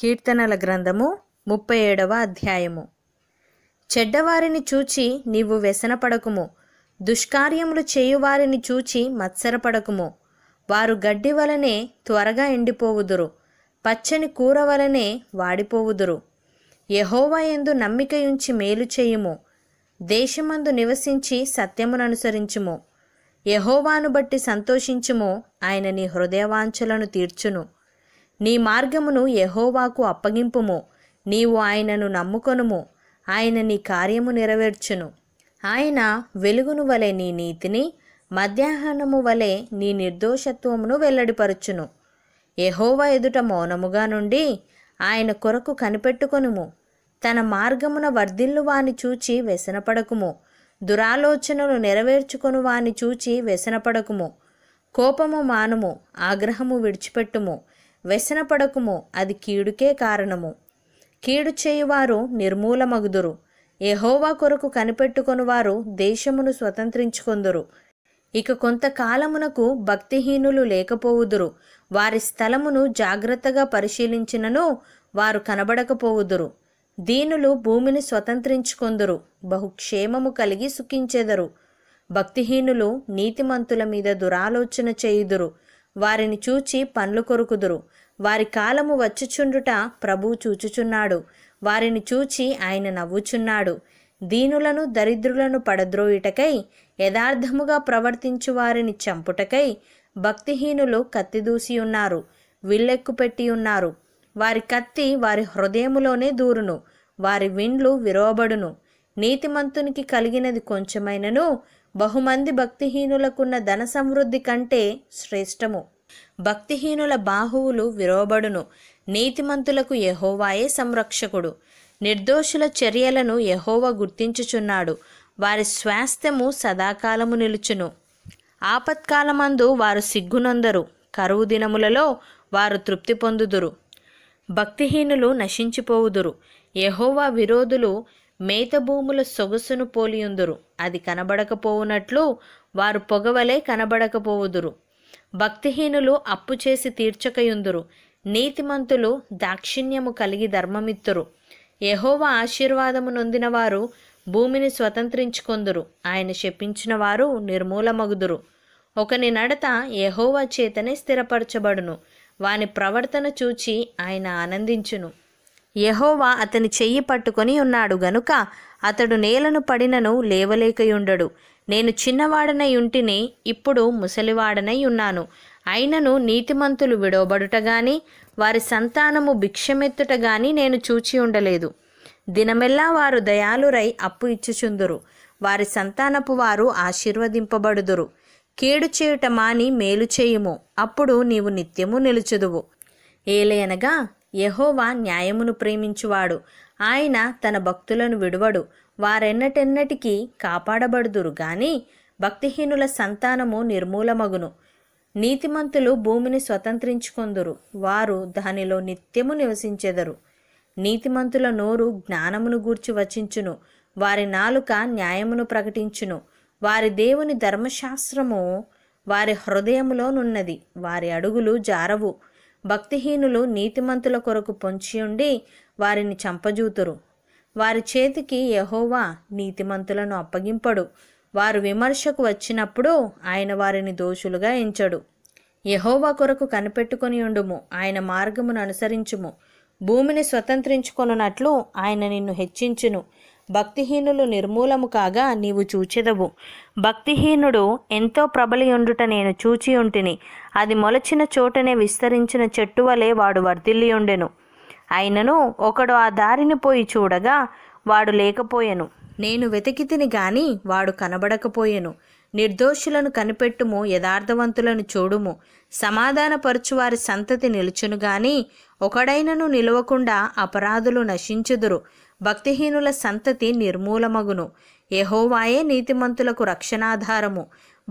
కీర్తనల గ్రంథము ముప్పై ఏడవ అధ్యాయము చెడ్డవారిని చూచి నీవు వ్యసనపడకుము దుష్కార్యములు చేయువారిని చూచి మత్సరపడకుము వారు గడ్డి వలనే త్వరగా ఎండిపోవుదురు పచ్చని కూర వలనే వాడిపోవుదురు యహోవా ఎందు నమ్మికయుంచి మేలు చేయుము దేశమందు నివసించి సత్యముననుసరించుము యహోవాను బట్టి సంతోషించుము ఆయన నీ హృదయవాంఛలను తీర్చును నీ మార్గమును యహోవాకు అప్పగింపుము నీవు ఆయనను నమ్ముకొనుము ఆయన నీ కార్యము నెరవేర్చును ఆయన వెలుగును వలె నీ నీతిని మధ్యాహ్నము వలె నీ నిర్దోషత్వమును వెల్లడిపరచును యహోవ ఎదుట మౌనముగా నుండి ఆయన కొరకు కనిపెట్టుకొనుము తన మార్గమున వర్ధిల్లు వాని చూచి వ్యసనపడకుము దురాలోచనలు నెరవేర్చుకొను వాని చూచి వ్యసనపడకుము కోపము మానుము ఆగ్రహము విడిచిపెట్టుము వ్యసనపడకుము అది కీడుకే కారణము కీడు చేయువారు నిర్మూలమగుదురు ఎహోవా కొరకు వారు దేశమును స్వతంత్రించుకొందురు ఇక కొంతకాలమునకు భక్తిహీనులు లేకపోవుదురు వారి స్థలమును జాగ్రత్తగా పరిశీలించినను వారు కనబడకపోవుదురు దీనులు భూమిని స్వతంత్రించుకొందురు బహుక్షేమము కలిగి సుఖించెదరు భక్తిహీనులు నీతిమంతుల మీద దురాలోచన చేయుదురు వారిని చూచి పండ్లు కొరుకుదురు వారి కాలము వచ్చుచుండుట ప్రభు చూచుచున్నాడు వారిని చూచి ఆయన నవ్వుచున్నాడు దీనులను దరిద్రులను పడద్రోయుటకై యథార్థముగా ప్రవర్తించు వారిని చంపుటకై భక్తిహీనులు కత్తిదూసి ఉన్నారు విల్లెక్కు పెట్టి ఉన్నారు వారి కత్తి వారి హృదయములోనే దూరును వారి విండ్లు విరోబడును నీతిమంతునికి కలిగినది కొంచెమైనను బహుమంది భక్తిహీనులకున్న ధన సమృద్ధి కంటే శ్రేష్టము భక్తిహీనుల బాహువులు విరవబడును నీతిమంతులకు యహోవాయే సంరక్షకుడు నిర్దోషుల చర్యలను యహోవ గుర్తించుచున్నాడు వారి స్వాస్థ్యము సదాకాలము నిలుచును ఆపత్కాలమందు వారు సిగ్గునందరు కరువు దినములలో వారు తృప్తి పొందుదురు భక్తిహీనులు నశించిపోవుదురు యహోవా విరోధులు మేతభూముల సొగసును పోలియుందురు అది కనబడకపోవునట్లు వారు పొగవలే కనబడకపోవుదురు భక్తిహీనులు అప్పు చేసి తీర్చకయుందురు నీతిమంతులు దాక్షిణ్యము కలిగి ధర్మమిత్తురు యహోవ ఆశీర్వాదము నొందిన వారు భూమిని స్వతంత్రించుకొందురు ఆయన శపించిన వారు నిర్మూలమగుదురు ఒకని నడత యహోవ చేతనే స్థిరపరచబడును వాని ప్రవర్తన చూచి ఆయన ఆనందించును యహోవా అతని చెయ్యి పట్టుకొని ఉన్నాడు గనుక అతడు నేలను పడినను లేవలేకయుండడు నేను చిన్నవాడనై ఉంటిని ఇప్పుడు ముసలివాడనై ఉన్నాను అయినను నీతిమంతులు విడవబడుట వారి సంతానము భిక్షమెత్తుట గాని నేను చూచి ఉండలేదు దినమెల్లా వారు దయాలురై అప్పు ఇచ్చుచుందురు వారి సంతానపు వారు ఆశీర్వదింపబడుదురు కేడు చేయుట మాని మేలు చేయుము అప్పుడు నీవు నిత్యము నిలుచుదువు ఏలయనగా యహోవా న్యాయమును ప్రేమించువాడు ఆయన తన భక్తులను విడువడు వారెన్నటెన్నటికీ కాపాడబడుదురు గాని భక్తిహీనుల సంతానము నిర్మూలమగును నీతిమంతులు భూమిని స్వతంత్రించుకొందురు వారు దానిలో నిత్యము నివసించెదరు నీతిమంతుల నోరు జ్ఞానమును గూర్చి వచించును వారి నాలుక న్యాయమును ప్రకటించును వారి దేవుని ధర్మశాస్త్రము వారి హృదయములోనున్నది వారి అడుగులు జారవు భక్తిహీనులు నీతిమంతుల కొరకు పొంచియుండి వారిని చంపజూతురు వారి చేతికి యహోవా నీతిమంతులను అప్పగింపడు వారు విమర్శకు వచ్చినప్పుడు ఆయన వారిని దోషులుగా ఎంచడు యహోవా కొరకు కనిపెట్టుకొని ఉండుము ఆయన మార్గమును అనుసరించుము భూమిని స్వతంత్రించుకొనున్నట్లు ఆయన నిన్ను హెచ్చించును భక్తిహీనులు నిర్మూలము కాగా నీవు చూచెదవు భక్తిహీనుడు ఎంతో ప్రబలియుండుట నేను చూచి ఉంటిని అది మొలచిన చోటనే విస్తరించిన చెట్టు వలె వాడు వర్ధిల్లియుండెను అయినను ఒకడు ఆ దారిని పోయి చూడగా వాడు లేకపోయెను నేను వెతికితిని గాని వాడు కనబడకపోయెను నిర్దోషులను కనిపెట్టుము యథార్థవంతులను చూడుము సమాధానపరచువారి సంతతి నిలుచును గాని ఒకడైనను నిలవకుండా అపరాధులు నశించుదురు భక్తిహీనుల సంతతి నిర్మూలమగును యహోవాయే నీతిమంతులకు రక్షణాధారము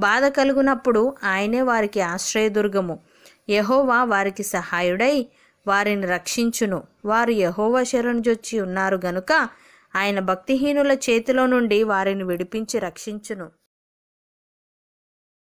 బాధ కలుగునప్పుడు ఆయనే వారికి ఆశ్రయదుర్గము యహోవా వారికి సహాయుడై వారిని రక్షించును వారు యహోవా శరణుజొచ్చి ఉన్నారు గనుక ఆయన భక్తిహీనుల చేతిలో నుండి వారిని విడిపించి రక్షించును